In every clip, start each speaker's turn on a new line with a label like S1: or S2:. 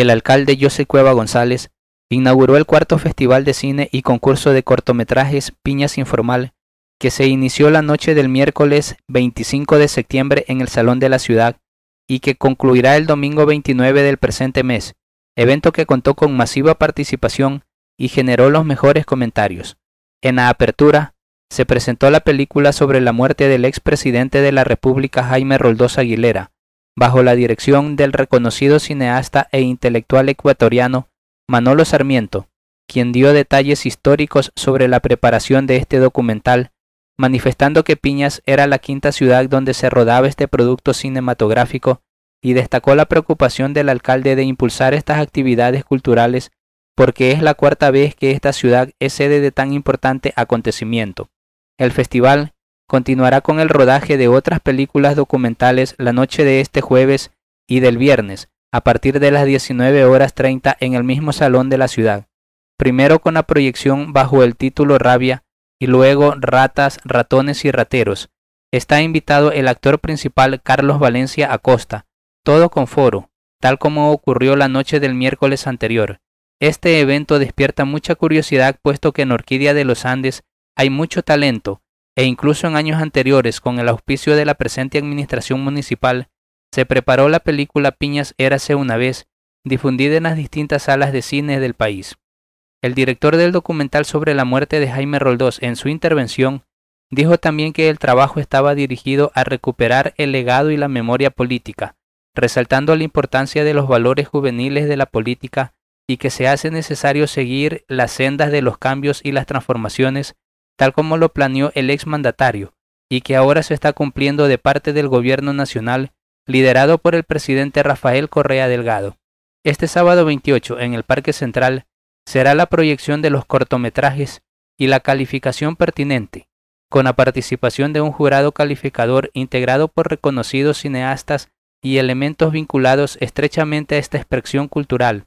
S1: el alcalde José Cueva González inauguró el cuarto Festival de Cine y Concurso de Cortometrajes Piñas Informal, que se inició la noche del miércoles 25 de septiembre en el Salón de la Ciudad y que concluirá el domingo 29 del presente mes, evento que contó con masiva participación y generó los mejores comentarios. En la apertura, se presentó la película sobre la muerte del presidente de la República Jaime Roldós Aguilera, bajo la dirección del reconocido cineasta e intelectual ecuatoriano Manolo Sarmiento, quien dio detalles históricos sobre la preparación de este documental, manifestando que Piñas era la quinta ciudad donde se rodaba este producto cinematográfico y destacó la preocupación del alcalde de impulsar estas actividades culturales porque es la cuarta vez que esta ciudad es sede de tan importante acontecimiento. El festival, continuará con el rodaje de otras películas documentales la noche de este jueves y del viernes, a partir de las 19 horas 30 en el mismo salón de la ciudad, primero con la proyección bajo el título Rabia y luego Ratas, Ratones y Rateros. Está invitado el actor principal Carlos Valencia Acosta, todo con foro, tal como ocurrió la noche del miércoles anterior. Este evento despierta mucha curiosidad puesto que en Orquídea de los Andes hay mucho talento, e incluso en años anteriores con el auspicio de la presente administración municipal, se preparó la película Piñas Érase una vez, difundida en las distintas salas de cine del país. El director del documental sobre la muerte de Jaime Roldós en su intervención dijo también que el trabajo estaba dirigido a recuperar el legado y la memoria política, resaltando la importancia de los valores juveniles de la política y que se hace necesario seguir las sendas de los cambios y las transformaciones tal como lo planeó el exmandatario, y que ahora se está cumpliendo de parte del Gobierno Nacional, liderado por el presidente Rafael Correa Delgado. Este sábado 28, en el Parque Central, será la proyección de los cortometrajes y la calificación pertinente, con la participación de un jurado calificador integrado por reconocidos cineastas y elementos vinculados estrechamente a esta expresión cultural,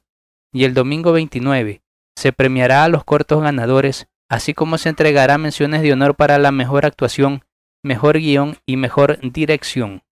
S1: y el domingo 29 se premiará a los cortos ganadores así como se entregará menciones de honor para la mejor actuación, mejor guión y mejor dirección.